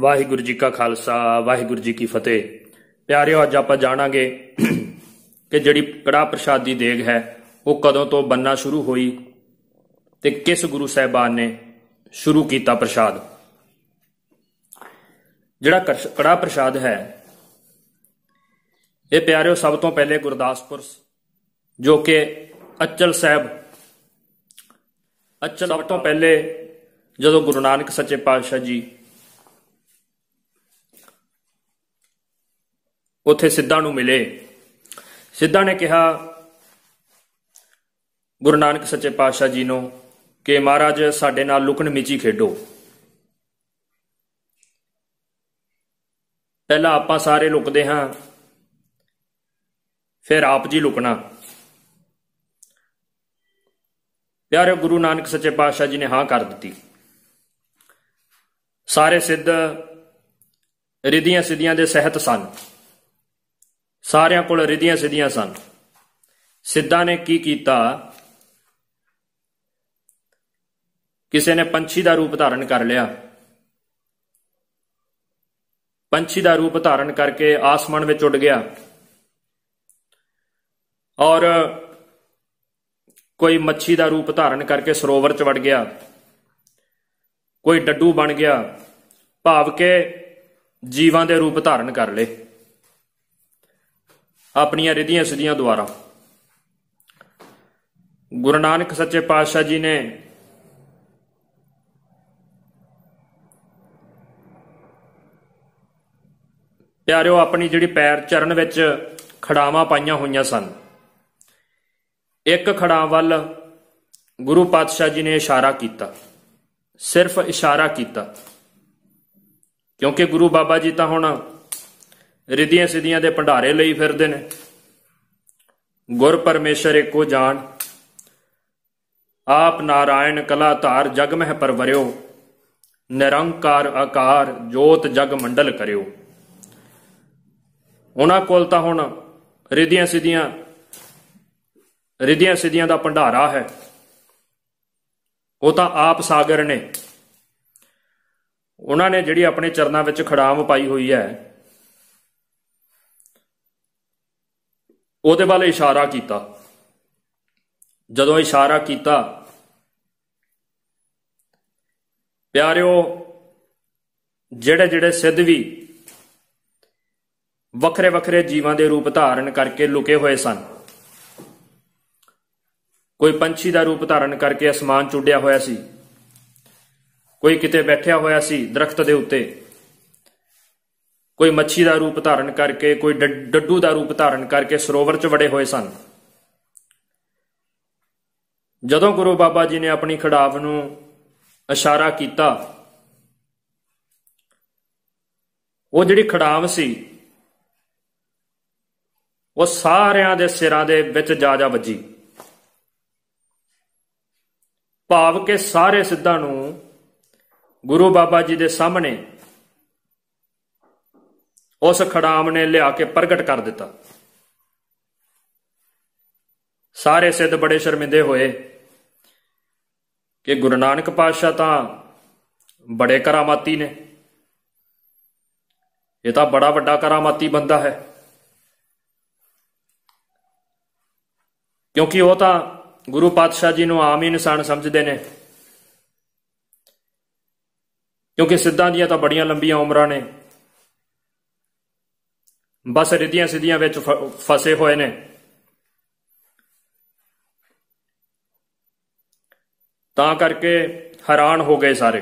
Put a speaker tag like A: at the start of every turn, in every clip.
A: ਵਾਹਿਗੁਰੂ ਜੀ ਕਾ ਖਾਲਸਾ ਵਾਹਿਗੁਰੂ ਜੀ ਕੀ ਫਤਿਹ ਪਿਆਰਿਓ ਅੱਜ ਆਪਾਂ ਜਾਣਾਂਗੇ ਕਿ ਜਿਹੜੀ ਕੜਾ ਪ੍ਰਸ਼ਾਦ ਦੀ ਦੇਗ ਹੈ ਉਹ ਕਦੋਂ ਤੋਂ ਬੰਨਾ ਸ਼ੁਰੂ ਹੋਈ ਤੇ ਕਿਸ ਗੁਰੂ ਸਾਹਿਬਾਨ ਨੇ ਸ਼ੁਰੂ ਕੀਤਾ ਪ੍ਰਸ਼ਾਦ ਜਿਹੜਾ ਕੜਾ ਪ੍ਰਸ਼ਾਦ ਹੈ ਇਹ ਪਿਆਰਿਓ ਸਭ ਤੋਂ ਪਹਿਲੇ ਗੁਰਦਾਸਪੁਰ ਜੋ ਕਿ ਅਚਲ ਸਾਹਿਬ ਅਚਲ ਸਭ ਤੋਂ ਪਹਿਲੇ ਜਦੋਂ ਗੁਰੂ ਨਾਨਕ ਸੱਚੇ ਪਾਤਸ਼ਾਹ ਜੀ ਉੱਥੇ ਸਿੱਧਾ ਨੂੰ ਮਿਲੇ ਸਿੱਧਾ ਨੇ ਕਿਹਾ ਗੁਰੂ ਨਾਨਕ ਸੱਚੇ ਪਾਤਸ਼ਾਹ ਜੀ ਨੂੰ ਕਿ ਮਹਾਰਾਜ ਸਾਡੇ ਨਾਲ ਲੁਕਣ ਮਿਚੀ ਖੇਡੋ ਪਹਿਲਾਂ ਆਪਾਂ ਸਾਰੇ ਲੁਕਦੇ ਹਾਂ ਫਿਰ ਆਪ ਜੀ ਲੁਕਣਾ ਪਿਆਰੇ ਗੁਰੂ ਨਾਨਕ ਸੱਚੇ ਪਾਤਸ਼ਾਹ ਜੀ ਨੇ ਹਾਂ ਕਰ ਦਿੱਤੀ ਸਾਰੇ ਸਿੱਧ ਰਿਧੀਆਂ ਸਿੱਧੀਆਂ ਦੇ ਸਹਿਤ ਸਨ ਸਾਰਿਆਂ ਕੋਲ ਰਿਧੀਆਂ ਸਿੱਧੀਆਂ ਸਨ ਸਿੱਧਾ ਨੇ ਕੀ ਕੀਤਾ ਕਿਸੇ ਨੇ ਪੰਛੀ ਦਾ ਰੂਪ ਧਾਰਨ ਕਰ ਲਿਆ ਪੰਛੀ ਦਾ ਰੂਪ ਧਾਰਨ ਕਰਕੇ ਆਸਮਾਨ ਵਿੱਚ ਉੱਡ ਗਿਆ ਔਰ ਕੋਈ ਮੱਛੀ ਦਾ ਰੂਪ ਧਾਰਨ ਕਰਕੇ ਸਰੋਵਰ 'ਚ ਵੜ ਗਿਆ ਕੋਈ ਡੱਡੂ ਬਣ ਗਿਆ ਭਾਵ ਕੇ ਜੀਵਾਂ ਦੇ ਰੂਪ ਧਾਰਨ ਕਰ ਲਏ ਆਪਣੀਆਂ ਰਿਧੀਆਂ ਸਿਧੀਆਂ ਦੁਆਰਾ ਗੁਰੂ ਨਾਨਕ ਸੱਚੇ ਪਾਤਸ਼ਾਹ ਜੀ ਨੇ ਪਿਆਰਿਓ ਆਪਣੀ ਜਿਹੜੀ ਪੈਰ ਚਰਨ ਵਿੱਚ ਖੜਾਵਾਂ ਪਾਈਆਂ ਹੋਈਆਂ ਸਨ ਇੱਕ ਖੜਾ ਵੱਲ ਗੁਰੂ ਪਾਤਸ਼ਾਹ ਜੀ ਨੇ ਇਸ਼ਾਰਾ ਕੀਤਾ ਸਿਰਫ ਇਸ਼ਾਰਾ ਕੀਤਾ ਕਿਉਂਕਿ ਗੁਰੂ ਬਾਬਾ ਜੀ ਤਾਂ ਹੁਣ ਰਿਧੀਆਂ ਸਿਧੀਆਂ ਦੇ ਭੰਡਾਰੇ ਲਈ ਫਿਰਦੇ ਨੇ ਗੁਰ ਪਰਮੇਸ਼ਰ ਇੱਕੋ ਜਾਣ ਆਪ ਨਾਰਾਇਣ ਕਲਾ ਧਾਰ ਜਗ ਮਹਿ ਪਰਵਰਿਓ ਨਿਰੰਕਾਰ ਆਕਾਰ ਜੋਤ ਜਗ ਮੰਡਲ ਕਰਿਓ ਉਹਨਾਂ ਕੋਲ ਤਾਂ ਹੁਣ ਰਿਧੀਆਂ ਸਿਧੀਆਂ ਰਿਧੀਆਂ ਸਿਧੀਆਂ ਦਾ ਭੰਡਾਰਾ ਹੈ ਉਹ ਤਾਂ ਆਪ ਸਾਗਰ ਨੇ ਉਹਨਾਂ ਨੇ ਜਿਹੜੀ ਆਪਣੇ ਚਰਨਾਂ ਵਿੱਚ ਖੜਾਮ ਪਾਈ ਹੋਈ ਹੈ ਉਹਦੇ ਵੱਲ ਇਸ਼ਾਰਾ ਕੀਤਾ ਜਦੋਂ ਇਸ਼ਾਰਾ ਕੀਤਾ ਪਿਆਰਿਓ ਜਿਹੜੇ ਜਿਹੜੇ ਸਿੱਧ ਵੀ ਵੱਖਰੇ ਵੱਖਰੇ ਜੀਵਾਂ ਦੇ ਰੂਪ ਧਾਰਨ ਕਰਕੇ ਲੁਕੇ ਹੋਏ ਸਨ ਕੋਈ ਪੰਛੀ ਦਾ ਰੂਪ ਧਾਰਨ ਕਰਕੇ ਅਸਮਾਨ ਚੁੱਡਿਆ ਹੋਇਆ ਸੀ ਕੋਈ ਕਿਤੇ ਬੈਠਿਆ ਹੋਇਆ ਸੀ ਦਰਖਤ ਦੇ ਉੱਤੇ ਕੋਈ ਮੱਛੀ ਦਾ ਰੂਪ ਧਾਰਨ ਕਰਕੇ ਕੋਈ ਡੱਡੂ ਦਾ ਰੂਪ ਧਾਰਨ ਕਰਕੇ ਸਰੋਵਰ 'ਚ ਵੜੇ ਹੋਏ ਸਨ ਜਦੋਂ ਗੁਰੂ ਬਾਬਾ ਜੀ ਨੇ ਆਪਣੀ ਖੜਾਵ ਨੂੰ ਇਸ਼ਾਰਾ ਕੀਤਾ ਉਹ ਜਿਹੜੀ ਖੜਾਵ ਸੀ ਉਹ ਸਾਰਿਆਂ ਦੇ ਸਿਰਾਂ ਦੇ ਵਿੱਚ ਜਾ ਜਾ ਵੱਜੀ ਭਾਵ ਕੇ ਸਾਰੇ ਸਿੱਧਾਂ ਨੂੰ ਗੁਰੂ ਬਾਬਾ ਜੀ ਦੇ ਸਾਹਮਣੇ ਉਸ ਖੜਾਮ ਨੇ ਲਿਆ ਕੇ ਪ੍ਰਗਟ ਕਰ ਦਿੱਤਾ ਸਾਰੇ ਸਿੱਧ ਬੜੇ ਸ਼ਰਮਿੰਦੇ ਹੋਏ ਕਿ ਗੁਰੂ ਨਾਨਕ ਪਾਤਸ਼ਾਹ ਤਾਂ ਬੜੇ ਕਰਾਮਾਤੀ ਨੇ ਇਹ ਤਾਂ ਬੜਾ ਵੱਡਾ ਕਰਾਮਾਤੀ ਬੰਦਾ ਹੈ ਕਿਉਂਕਿ ਉਹ ਤਾਂ ਗੁਰੂ ਪਾਤਸ਼ਾਹ ਜੀ ਨੂੰ ਆਮ ਹੀ ਇਨਸਾਨ ਸਮਝਦੇ ਨੇ ਕਿਉਂਕਿ ਸਿੱਧਾਂ ਦੀਆਂ ਤਾਂ ਬੜੀਆਂ ਲੰਬੀਆਂ ਉਮਰਾਂ ਨੇ ਬਸ ਰਿਧੀਆਂ ਸਿੱਧੀਆਂ ਵਿੱਚ ਫਸੇ ਹੋਏ ਨੇ ਤਾਂ ਕਰਕੇ ਹੈਰਾਨ ਹੋ ਗਏ ਸਾਰੇ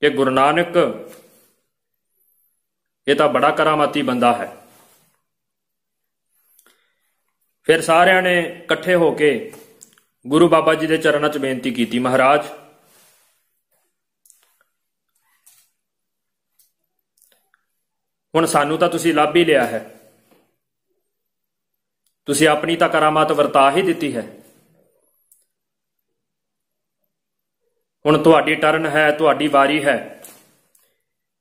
A: ਕਿ ਗੁਰੂ ਨਾਨਕ ਇਹ ਤਾਂ ਬੜਾ ਕਰਾਮਾਤੀ ਬੰਦਾ ਹੈ ਫਿਰ ਸਾਰਿਆਂ ਨੇ ਇਕੱਠੇ ਹੋ ਕੇ ਗੁਰੂ ਬਾਬਾ ਜੀ ਦੇ ਚਰਨਾਂ 'ਚ ਬੇਨਤੀ ਕੀਤੀ ਮਹਾਰਾਜ ਹੁਣ ਸਾਨੂੰ ਤਾਂ ਤੁਸੀਂ ਲੱਭ ਹੀ ਲਿਆ ਹੈ ਤੁਸੀਂ ਆਪਣੀ ਤਾਂ ਕਰਾਮਾਤ ਵਰਤਾ ਹੀ ਦਿੱਤੀ ਹੈ ਹੁਣ ਤੁਹਾਡੀ ਟਰਨ ਹੈ ਤੁਹਾਡੀ ਵਾਰੀ ਹੈ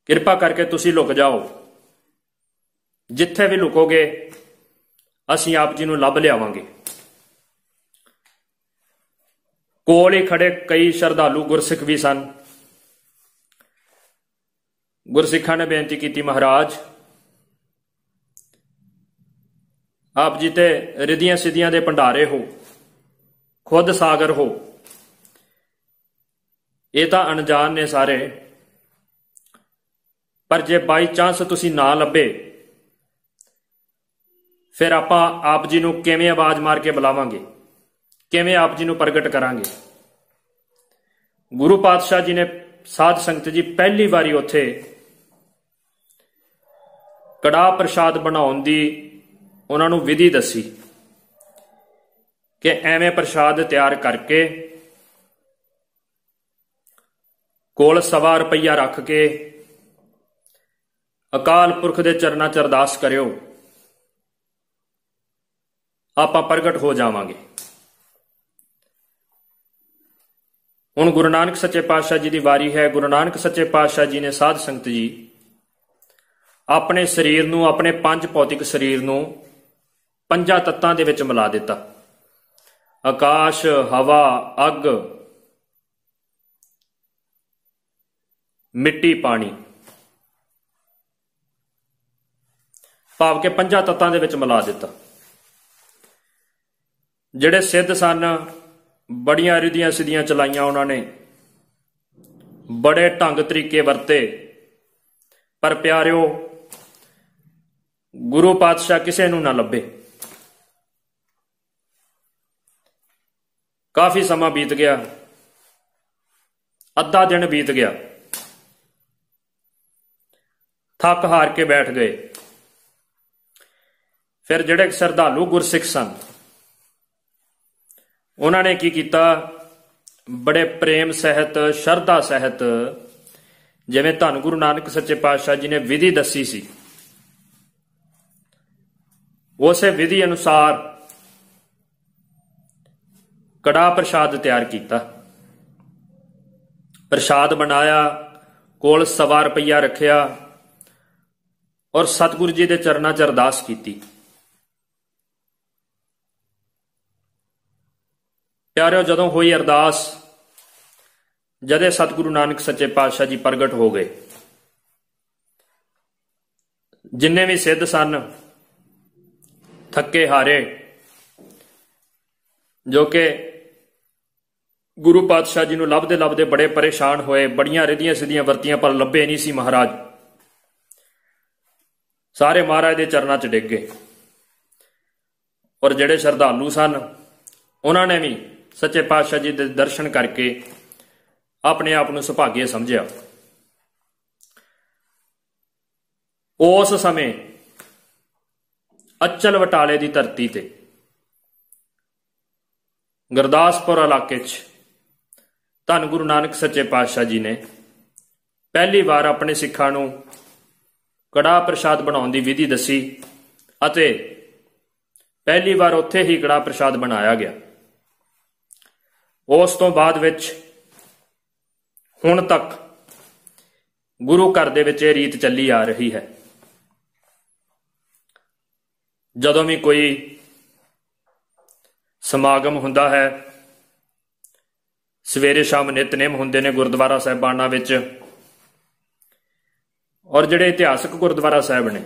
A: ਕਿਰਪਾ ਕਰਕੇ ਤੁਸੀਂ ਲੁਕ ਜਾਓ ਜਿੱਥੇ ਵੀ ਲੁਕੋਗੇ ਅਸੀਂ ਆਪ ਜੀ ਨੂੰ ਲੱਭ ਲਿਆਵਾਂਗੇ ਕੋਲੇ ਖੜੇ ਕਈ ਸ਼ਰਧਾਲੂ ਗੁਰਸਿੱਖ ਵੀ ਸਨ ਗੁਰਸਿੱਖਾਂ ਨੇ ਬੇਨਤੀ ਕੀਤੀ ਮਹਾਰਾਜ ਆਪ ਜੀ ਤੇ ਰਿਧੀਆਂ ਸਿਧੀਆਂ ਦੇ ਭੰਡਾਰੇ ਹੋ ਖੁਦ ਸਾਗਰ ਹੋ ਇਹ ਤਾਂ ਅਣਜਾਣ ਨੇ ਸਾਰੇ ਪਰ ਜੇ ਬਾਈ ਚਾਂਸ ਤੁਸੀਂ ਨਾ ਲੱਭੇ ਫਿਰ ਆਪਾਂ ਆਪ ਜੀ ਨੂੰ ਕਿਵੇਂ ਆਵਾਜ਼ ਮਾਰ ਕੇ ਬੁਲਾਵਾਂਗੇ ਕਿਵੇਂ ਆਪ ਜੀ ਨੂੰ ਪ੍ਰਗਟ ਕਰਾਂਗੇ ਗੁਰੂ ਪਾਤਸ਼ਾਹ ਜੀ ਨੇ ਸਾਧ ਸੰਗਤ ਜੀ ਪਹਿਲੀ ਵਾਰੀ ਉੱਥੇ ਕੜਾ ਪ੍ਰਸ਼ਾਦ ਬਣਾਉਣ ਦੀ ਉਹਨਾਂ ਨੂੰ ਵਿਧੀ ਦੱਸੀ ਕਿ ਐਵੇਂ ਪ੍ਰਸ਼ਾਦ ਤਿਆਰ ਕਰਕੇ ਕੋਲ ਸਵਾ ਰੁਪਈਆ ਰੱਖ ਕੇ ਅਕਾਲ ਪੁਰਖ ਦੇ ਚਰਨਾਂ 'ਚ ਅਰਦਾਸ ਕਰਿਓ ਆਪਾਂ ਪ੍ਰਗਟ ਹੋ ਜਾਵਾਂਗੇ ਹੁਣ ਗੁਰੂ ਨਾਨਕ ਸੱਚੇ ਪਾਤਸ਼ਾਹ ਜੀ ਦੀ ਵਾਰੀ ਹੈ ਗੁਰੂ ਨਾਨਕ ਸੱਚੇ ਪਾਤਸ਼ਾਹ ਜੀ ਨੇ ਸਾਧ ਸੰਗਤ ਜੀ ਆਪਣੇ ਸਰੀਰ ਨੂੰ ਆਪਣੇ ਪੰਜ ਭੌਤਿਕ ਸਰੀਰ ਨੂੰ ਪੰਜਾਂ ਤੱਤਾਂ ਦੇ ਵਿੱਚ ਮਿਲਾ ਦਿੱਤਾ ਆਕਾਸ਼ ਹਵਾ ਅੱਗ ਮਿੱਟੀ ਪਾਣੀ ਭਾਵ ਕਿ ਪੰਜਾਂ ਤੱਤਾਂ ਦੇ ਵਿੱਚ ਮਿਲਾ ਦਿੱਤਾ ਜਿਹੜੇ ਸਿੱਧ ਸਨ ਬੜੀਆਂ ਰਿਧੀਆਂ ਸਿੱਧੀਆਂ ਚਲਾਈਆਂ ਉਹਨਾਂ ਨੇ ਬੜੇ ਢੰਗ ਤਰੀਕੇ ਵਰਤੇ ਪਰ ਪਿਆਰਿਓ ਗੁਰੂ ਪਾਤਸ਼ਾਹ ਕਿਸੇ ਨੂੰ ਨਾ ਲੱਭੇ ਕਾਫੀ ਸਮਾਂ ਬੀਤ ਗਿਆ ਅੱਧਾ ਦਿਨ ਬੀਤ ਗਿਆ ਥੱਕ ਹਾਰ ਕੇ ਬੈਠ ਗਏ ਫਿਰ ਜਿਹੜੇ ਸਰਧਾਲੂ ਗੁਰਸਿੱਖ ਸਨ ਉਹਨਾਂ ਨੇ ਕੀ ਕੀਤਾ ਬੜੇ ਪ੍ਰੇਮ ਸਹਿਤ ਸ਼ਰਧਾ ਸਹਿਤ ਜਿਵੇਂ ਧੰਨ ਗੁਰੂ ਨਾਨਕ ਸੱਚੇ ਪਾਤਸ਼ਾਹ ਜੀ ਨੇ ਵਿਧੀ ਦੱਸੀ ਸੀ ਉਸੇ ਵਿਧੀ ਅਨੁਸਾਰ ਕੜਾ ਪ੍ਰਸ਼ਾਦ ਤਿਆਰ ਕੀਤਾ ਪ੍ਰਸ਼ਾਦ ਬਣਾਇਆ ਕੋਲ ਸਵਾ ਰੁਪਈਆ ਰੱਖਿਆ ਔਰ ਸਤਿਗੁਰੂ ਜੀ ਦੇ ਚਰਨਾਂ 'ਚ ਅਰਦਾਸ ਕੀਤੀ ਪਿਆਰਿਓ ਜਦੋਂ ਹੋਈ ਅਰਦਾਸ ਜਦੇ ਸਤਿਗੁਰੂ ਨਾਨਕ ਸੱਚੇ ਪਾਤਸ਼ਾਹ ਜੀ ਪ੍ਰਗਟ ਹੋ ਗਏ ਜਿੰਨੇ ਵੀ ਸਿੱਧ ਸਨ ਥੱਕੇ ਹਾਰੇ ਜੋ ਕਿ ਗੁਰੂ ਪਾਤਸ਼ਾਹ ਜੀ ਨੂੰ ਲੱਭਦੇ ਲੱਭਦੇ ਬੜੇ ਪਰੇਸ਼ਾਨ ਹੋਏ ਬੜੀਆਂ ਰਿਧੀਆਂ ਸਿਧੀਆਂ ਵਰਤੀਆਂ ਪਰ ਲੱਭੇ ਨਹੀਂ ਸੀ ਮਹਾਰਾਜ ਸਾਰੇ ਮਹਾਰਾਜ ਦੇ ਚਰਨਾਂ 'ਚ ਡਿੱਗ ਗਏ ਔਰ ਜਿਹੜੇ ਸ਼ਰਧਾਲੂ ਸਨ ਉਹਨਾਂ ਨੇ ਵੀ ਸੱਚੇ ਪਾਤਸ਼ਾਹ ਜੀ ਦੇ ਦਰਸ਼ਨ ਕਰਕੇ ਆਪਣੇ ਆਪ ਨੂੰ ਸੁਭਾਗਿਆ ਸਮਝਿਆ ਉਸ ਸਮੇਂ ਅਚਲ ਵਟਾਲੇ ਦੀ ਧਰਤੀ ਤੇ ਗਰਦਾਸਪੁਰ ਇਲਾਕੇ 'ਚ ਧੰਨ ਗੁਰੂ ਨਾਨਕ ਸੱਚੇ ਪਾਤਸ਼ਾਹ ਜੀ ਨੇ ਪਹਿਲੀ ਵਾਰ ਆਪਣੇ ਸਿੱਖਾਂ ਨੂੰ ਕੜਾ ਪ੍ਰਸ਼ਾਦ ਬਣਾਉਣ ਦੀ ਵਿਧੀ ਦੱਸੀ ਅਤੇ ਪਹਿਲੀ ਵਾਰ ਉੱਥੇ ਹੀ ਕੜਾ ਪ੍ਰਸ਼ਾਦ ਬਣਾਇਆ ਗਿਆ ਉਸ ਤੋਂ ਬਾਅਦ ਵਿੱਚ ਹੁਣ ਤੱਕ ਗੁਰੂ ਘਰ ਦੇ ਵਿੱਚ ਇਹ ਰੀਤ ਚੱਲੀ ਆ ਰਹੀ ਹੈ ਜਦੋਂ ਵੀ ਕੋਈ ਸਮਾਗਮ ਹੁੰਦਾ ਹੈ ਸਵੇਰੇ ਸ਼ਾਮ ਨਿਤਨੇਮ ਹੁੰਦੇ ਨੇ ਗੁਰਦੁਆਰਾ ਸਾਹਿਬਾਨਾਂ ਵਿੱਚ ਔਰ ਜਿਹੜੇ ਇਤਿਹਾਸਕ ਗੁਰਦੁਆਰਾ ਸਾਹਿਬ ਨੇ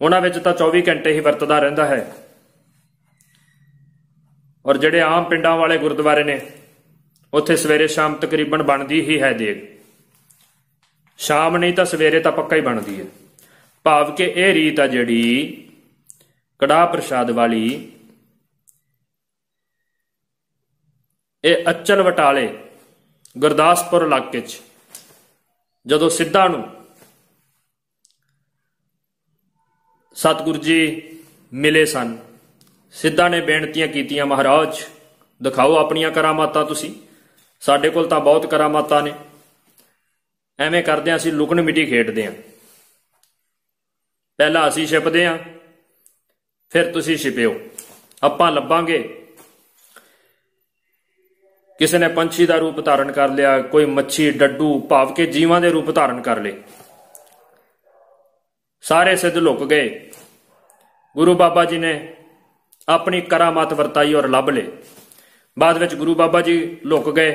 A: ਉਹਨਾਂ ਵਿੱਚ ਤਾਂ 24 ਘੰਟੇ ਹੀ ਵਰਤਦਾ ਰਹਿੰਦਾ ਹੈ ਔਰ ਜਿਹੜੇ ਆਮ ਪਿੰਡਾਂ ਵਾਲੇ ਗੁਰਦੁਆਰੇ ਨੇ ਉੱਥੇ ਸਵੇਰੇ ਸ਼ਾਮ ਤਕਰੀਬਨ ਬਣਦੀ ਹੀ ਹੈ ਦੇਗ ਸ਼ਾਮ ਨਹੀਂ ਤਾਂ ਸਵੇਰੇ ਤਾਂ ਪੱਕਾ ਹੀ ਬਣਦੀ ਹੈ ਭਾਵ ਕਿ ਇਹ ਰੀਤ ਆ ਜਿਹੜੀ ਕੜਾ ਪ੍ਰਸ਼ਾਦ ਵਾਲੀ ਇਹ ਅਚਲ ਵਟਾਲੇ ਗੁਰਦਾਸਪੁਰ ਇਲਾਕੇ 'ਚ ਜਦੋਂ ਸਿੱਧਾ ਨੂੰ ਸਤਿਗੁਰੂ ਜੀ ਮਿਲੇ ਸਨ ਸਿੱਧਾ ਨੇ ਬੇਨਤੀਆਂ ਕੀਤੀਆਂ ਮਹਾਰਾਜ ਦਿਖਾਓ ਆਪਣੀਆਂ ਕਰਾਮਾਤਾਂ ਤੁਸੀਂ ਸਾਡੇ ਕੋਲ ਤਾਂ ਬਹੁਤ ਕਰਾਮਾਤਾਂ ਨੇ ਐਵੇਂ ਕਰਦੇ ਆਂ ਅਸੀਂ ਲੁਕਣ ਮਿੱਟੀ ਖੇਡਦੇ ਆਂ ਪਹਿਲਾਂ ਅਸੀਂ ਛਿਪਦੇ ਆਂ ਫਿਰ ਤੁਸੀਂ ਛਿਪਿਓ ਆਪਾਂ ਲੱਭਾਂਗੇ ਕਿਸੇ ਨੇ ਪੰਛੀ ਦਾ ਰੂਪ ਧਾਰਨ ਕਰ ਲਿਆ ਕੋਈ ਮੱਛੀ ਡੱਡੂ ਭਾਵ ਕੇ ਜੀਵਾਂ ਦੇ ਰੂਪ ਧਾਰਨ ਕਰ ਲਏ ਸਾਰੇ ਸਿੱਧ ਲੁਕ ਗਏ ਗੁਰੂ ਬਾਬਾ ਜੀ ਨੇ ਆਪਣੀ ਕਰਾਮਾਤ ਵਰਤਾਈ ਔਰ ਲੱਭ ਲੇ ਬਾਅਦ ਵਿੱਚ ਗੁਰੂ ਬਾਬਾ ਜੀ ਲੁਕ ਗਏ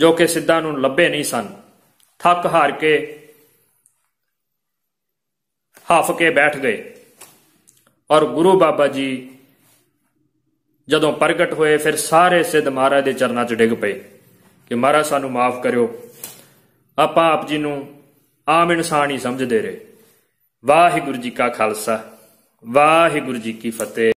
A: ਜੋ ਕਿ ਸਿੱਧਾਂ ਨੂੰ ਲੱਭੇ ਨਹੀਂ ਸਨ ਥੱਕ ਹਾਰ ਕੇ ਹਫ ਕੇ ਬੈਠ ਗਏ ਔਰ ਗੁਰੂ ਬਾਬਾ ਜੀ ਜਦੋਂ ਪ੍ਰਗਟ ਹੋਏ ਫਿਰ ਸਾਰੇ ਸਿੱਧ ਮਹਾਰਾਜ ਦੇ ਚਰਨਾਂ 'ਚ ਡਿੱਗ ਪਏ ਕਿ ਮਹਾਰਾਜ ਸਾਨੂੰ ਮਾਫ ਕਰਿਓ ਆਪਾਂ ਆਪ ਜੀ ਨੂੰ ਆਮ ਇਨਸਾਨ ਹੀ ਸਮਝਦੇ ਰਹੇ ਵਾਹਿਗੁਰੂ ਜੀ ਕਾ ਖਾਲਸਾ ਵਾਹਿਗੁਰੂ ਜੀ ਕੀ ਫਤਿਹ